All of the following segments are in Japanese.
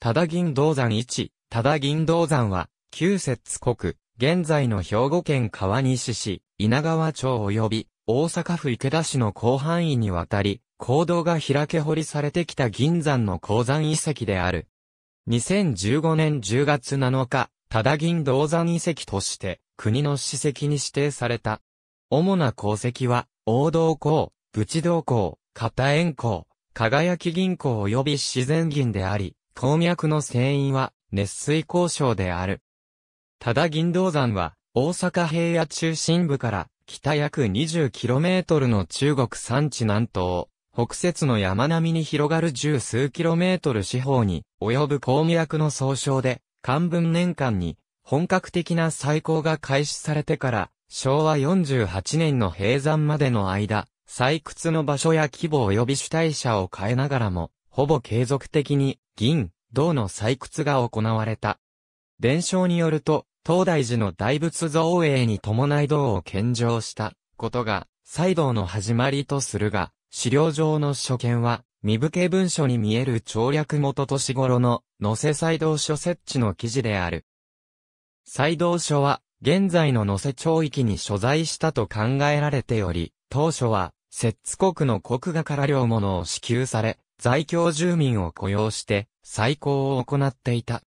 多田銀銅山1、多田銀銅山は、旧節国、現在の兵庫県川西市、稲川町及び、大阪府池田市の広範囲にわたり、坑道が開け掘りされてきた銀山の鉱山遺跡である。2015年10月7日、多田銀銅山遺跡として、国の史跡に指定された。主な鉱石は、王道鉱、仏道鉱、片円鉱、輝き銀鉱及び自然銀であり、鉱脈の船員は熱水交渉である。ただ銀道山は大阪平野中心部から北約 20km の中国山地南東、北節の山並みに広がる十数 km 四方に及ぶ鉱脈の総称で、漢文年間に本格的な採鉱が開始されてから昭和48年の閉山までの間、採掘の場所や規模及び主体者を変えながらも、ほぼ継続的に銀、銅の採掘が行われた。伝承によると、東大寺の大仏造営に伴い銅を献上したことが、西道の始まりとするが、資料上の所見は、身武家文書に見える調略元年頃の、野瀬西道書設置の記事である。西道書は、現在の野瀬町域に所在したと考えられており、当初は、摂津国の国画から領物を支給され、在京住民を雇用して、再興を行っていた。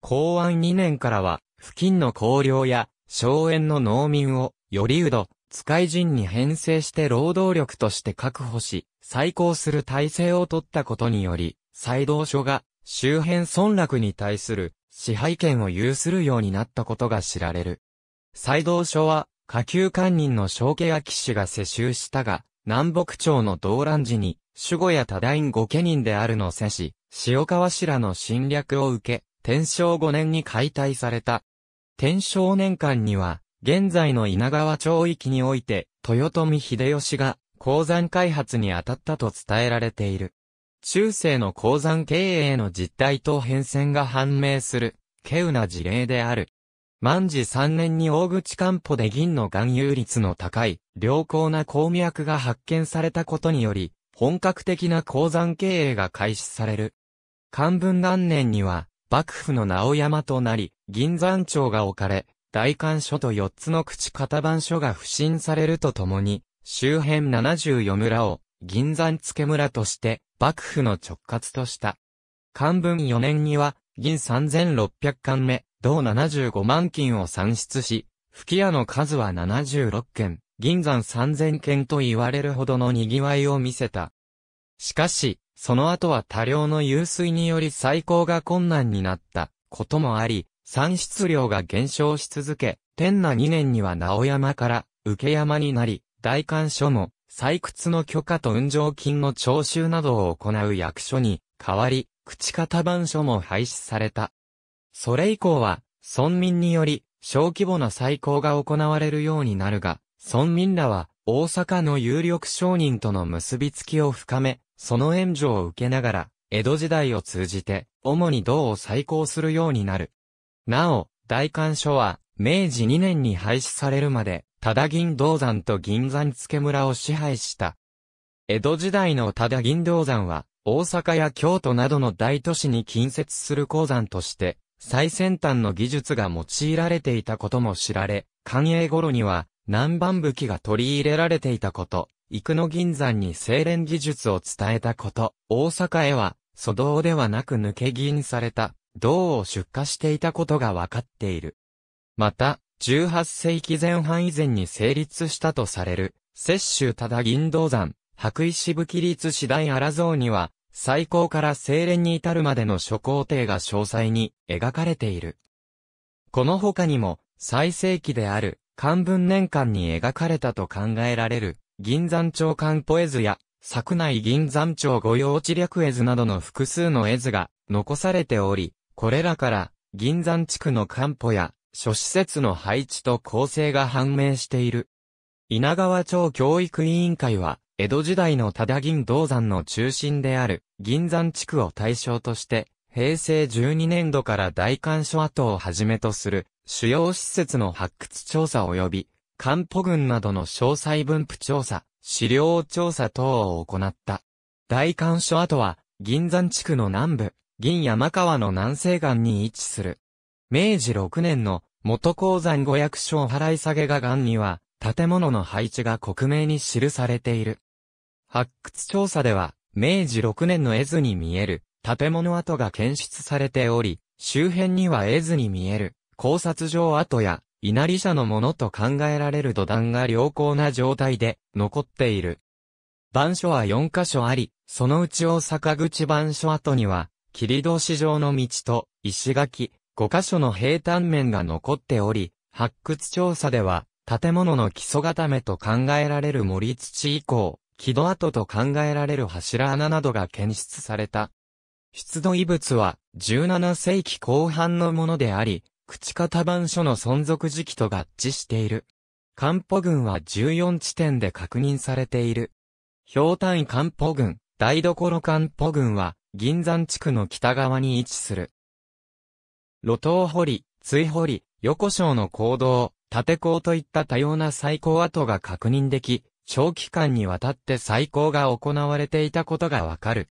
公安2年からは、付近の公領や、荘園の農民を、よりうど、使い人に編成して労働力として確保し、再興する体制を取ったことにより、再道所が、周辺村落に対する、支配権を有するようになったことが知られる。再道所は、下級官人の正家や騎士が世襲したが、南北朝の動乱時に、守護や多大御家人であるのせし、塩川氏らの侵略を受け、天正5年に解体された。天正年間には、現在の稲川町域において、豊臣秀吉が鉱山開発に当たったと伝えられている。中世の鉱山経営の実態と変遷が判明する、稀有な事例である。万治3年に大口漢方で銀の含有率の高い、良好な鉱脈が発見されたことにより、本格的な鉱山経営が開始される。漢文元年には、幕府の直山となり、銀山町が置かれ、大官所と四つの口型番所が不審されるとともに、周辺74村を銀山付村として幕府の直轄とした。漢文4年には銀3600貫目、同75万金を算出し、吹き屋の数は76件。銀山三千軒と言われるほどの賑わいを見せた。しかし、その後は多量の湧水により再興が困難になったこともあり、産出量が減少し続け、天那2年には直山から受け山になり、大官所も採掘の許可と運上金の徴収などを行う役所に代わり、口方番所も廃止された。それ以降は、村民により、小規模な再興が行われるようになるが、村民らは、大阪の有力商人との結びつきを深め、その援助を受けながら、江戸時代を通じて、主に銅を再興するようになる。なお、大官所は、明治2年に廃止されるまで、ただ銀銅山と銀山付村を支配した。江戸時代のただ銀銅山は、大阪や京都などの大都市に近接する鉱山として、最先端の技術が用いられていたことも知られ、寛永頃には、南蛮武器が取り入れられていたこと、幾野銀山に精錬技術を伝えたこと、大阪へは、粗銅ではなく抜け銀された、銅を出荷していたことが分かっている。また、18世紀前半以前に成立したとされる、摂州忠銀銅山、白石武器立次第荒像には、最高から精錬に至るまでの諸工程が詳細に描かれている。この他にも、最盛期である、漢文年間に描かれたと考えられる、銀山町漢ポ絵図や、作内銀山町御用地略絵図などの複数の絵図が残されており、これらから、銀山地区の漢歩や、諸施設の配置と構成が判明している。稲川町教育委員会は、江戸時代の多田銀銅山の中心である、銀山地区を対象として、平成12年度から大観所跡をはじめとする、主要施設の発掘調査及び、漢保軍などの詳細分布調査、資料調査等を行った。大官所跡は、銀山地区の南部、銀山川の南西岸に位置する。明治6年の元鉱山五役所払い下げが岩には、建物の配置が克明に記されている。発掘調査では、明治6年の絵図に見える建物跡が検出されており、周辺には絵図に見える考察上跡や、稲荷社のものと考えられる土壇が良好な状態で残っている。板書は4箇所あり、そのうち大阪口板書跡には、霧り通し上の道と石垣、5箇所の平坦面が残っており、発掘調査では、建物の基礎固めと考えられる森土以降、木戸跡と考えられる柱穴などが検出された。出土遺物は17世紀後半のものであり、口方番書の存続時期と合致している。漢方群は14地点で確認されている。氷単漢方群、台所漢方群は、銀山地区の北側に位置する。路頭掘り、追掘り、横章の行動、縦行といった多様な最高跡が確認でき、長期間にわたって最高が行われていたことがわかる。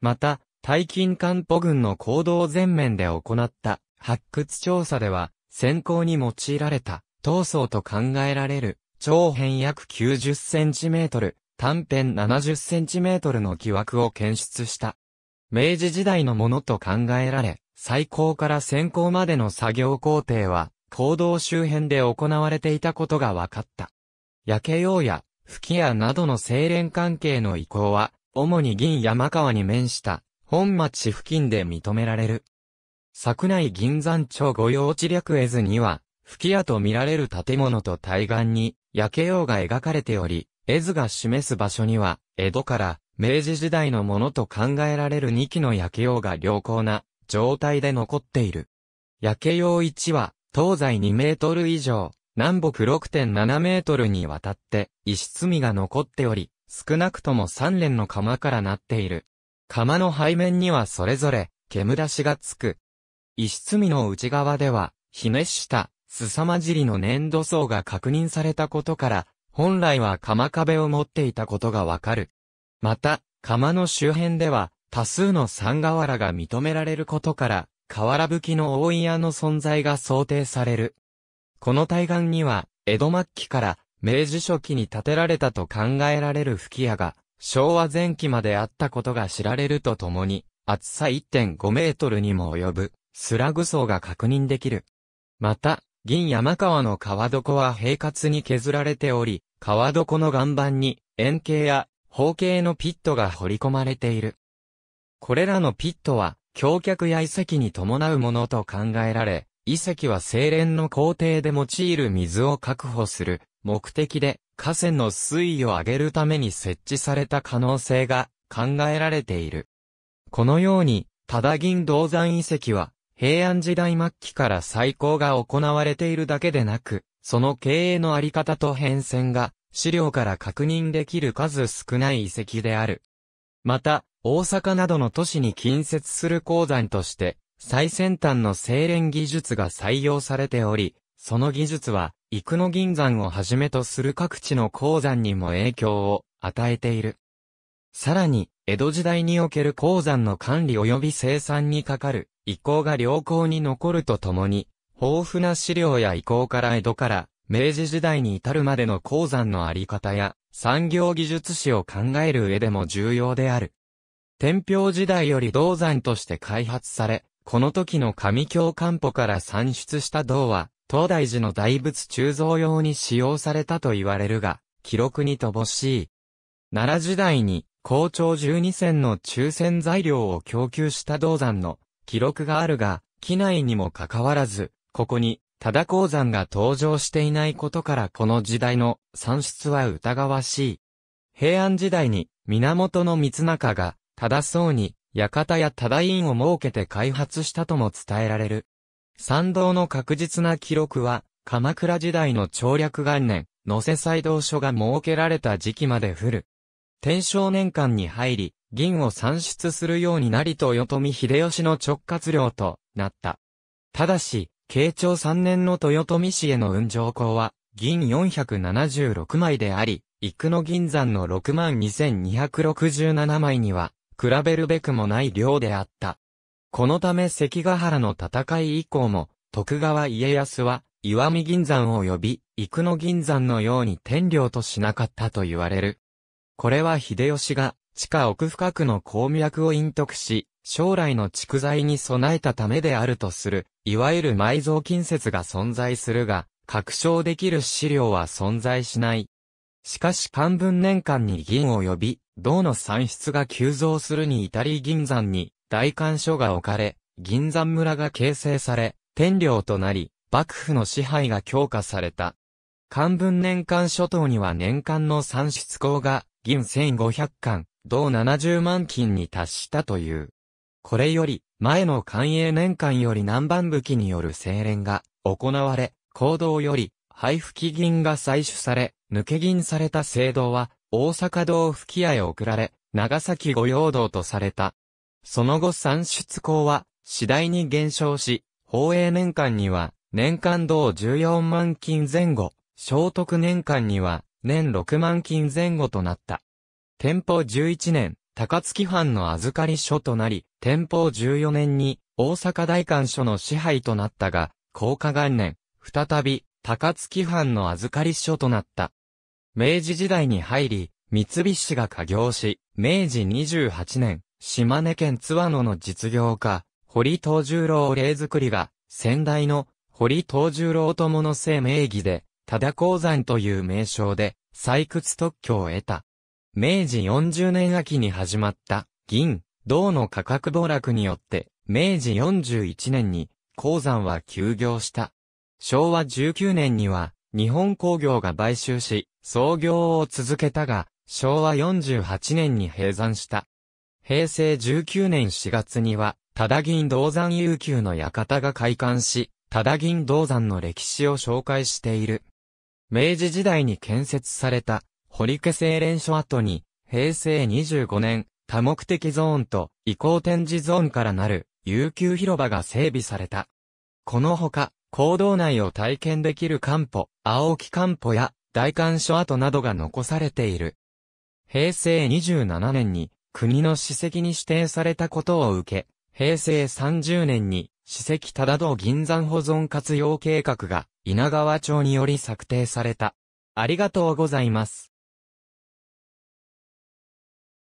また、大金漢方群の行動を全面で行った発掘調査では、先行に用いられた、闘争と考えられる、長辺約90センチメートル、短辺70センチメートルの疑惑を検出した。明治時代のものと考えられ、最高から先行までの作業工程は、行動周辺で行われていたことが分かった。焼けようや、吹き屋などの精錬関係の移行は、主に銀山川に面した、本町付近で認められる。桜井銀山町御用地略絵図には、吹き屋と見られる建物と対岸に、けよ用が描かれており、絵図が示す場所には、江戸から明治時代のものと考えられる2基のけよ用が良好な状態で残っている。けよ用1は、東西2メートル以上、南北6.7メートルにわたって、石積みが残っており、少なくとも3連の釜からなっている。釜の背面にはそれぞれ、煙出しがつく、石積みの内側では、ひねした、凄まじりの粘土層が確認されたことから、本来は釜壁を持っていたことがわかる。また、釜の周辺では、多数の三河原が認められることから、河原吹きの大屋の存在が想定される。この対岸には、江戸末期から明治初期に建てられたと考えられる吹き屋が、昭和前期まであったことが知られるとともに、厚さ1.5メートルにも及ぶ。スラグ層が確認できる。また、銀山川の川床は平滑に削られており、川床の岩盤に円形や方形のピットが掘り込まれている。これらのピットは、橋脚や遺跡に伴うものと考えられ、遺跡は精錬の工程で用いる水を確保する目的で河川の水位を上げるために設置された可能性が考えられている。このように、ただ銀銅山遺跡は平安時代末期から再興が行われているだけでなく、その経営のあり方と変遷が、資料から確認できる数少ない遺跡である。また、大阪などの都市に近接する鉱山として、最先端の精錬技術が採用されており、その技術は、幾野銀山をはじめとする各地の鉱山にも影響を与えている。さらに、江戸時代における鉱山の管理及び生産にかかる遺構が良好に残るとともに、豊富な資料や遺構から江戸から明治時代に至るまでの鉱山のあり方や産業技術史を考える上でも重要である。天平時代より銅山として開発され、この時の上京漢方から産出した銅は、東大寺の大仏鋳造用に使用されたと言われるが、記録に乏しい。奈良時代に、校長12線の抽選材料を供給した銅山の記録があるが、機内にもかかわらず、ここに、だ鉱山が登場していないことからこの時代の産出は疑わしい。平安時代に、源光中が、忠そうに、館や忠院を設けて開発したとも伝えられる。参道の確実な記録は、鎌倉時代の長略元年、野瀬祭道所が設けられた時期まで降る。天正年間に入り、銀を産出するようになりと豊臣秀吉の直轄領となった。ただし、慶長3年の豊臣氏への運上校は、銀476枚であり、幾野銀山の62,267枚には、比べるべくもない量であった。このため関ヶ原の戦い以降も、徳川家康は、岩見銀山を呼び、幾野銀山のように天領としなかったと言われる。これは秀吉が地下奥深くの鉱脈を隠匿し、将来の蓄財に備えたためであるとする、いわゆる埋蔵近接が存在するが、確証できる資料は存在しない。しかし漢文年間に銀及び、銅の産出が急増するに至り銀山に大官所が置かれ、銀山村が形成され、天領となり、幕府の支配が強化された。漢文年間諸島には年間の産出口が銀1500巻、同70万金に達したという。これより、前の官営年間より南蛮武器による精錬が行われ、行動より配布期銀が採取され、抜け銀された聖堂は、大阪道吹き屋へ送られ、長崎御用道とされた。その後産出港は、次第に減少し、宝永年間には、年間同14万金前後、聖徳年間には、年6万金前後となった。天保11年、高槻藩の預かり所となり、天保14年に大阪大官所の支配となったが、高下元年、再び高槻藩の預かり所となった。明治時代に入り、三菱が加業し、明治28年、島根県津和野の実業家、堀東十郎霊作りが、先代の堀東十郎友の生名義で、田鉱山という名称で、採掘特許を得た。明治40年秋に始まった銀、銅の価格暴落によって、明治41年に鉱山は休業した。昭和19年には日本工業が買収し、創業を続けたが、昭和48年に閉山した。平成19年4月には、ただ銀銅山悠久の館が開館し、ただ銀銅山の歴史を紹介している。明治時代に建設された堀家製錬所跡に、平成25年、多目的ゾーンと移行展示ゾーンからなる、悠久広場が整備された。このほか、坑道内を体験できる漢方、青木漢方や大館所跡などが残されている。平成27年に国の史跡に指定されたことを受け、平成30年に史跡忠道銀山保存活用計画が稲川町により策定された。ありがとうございます。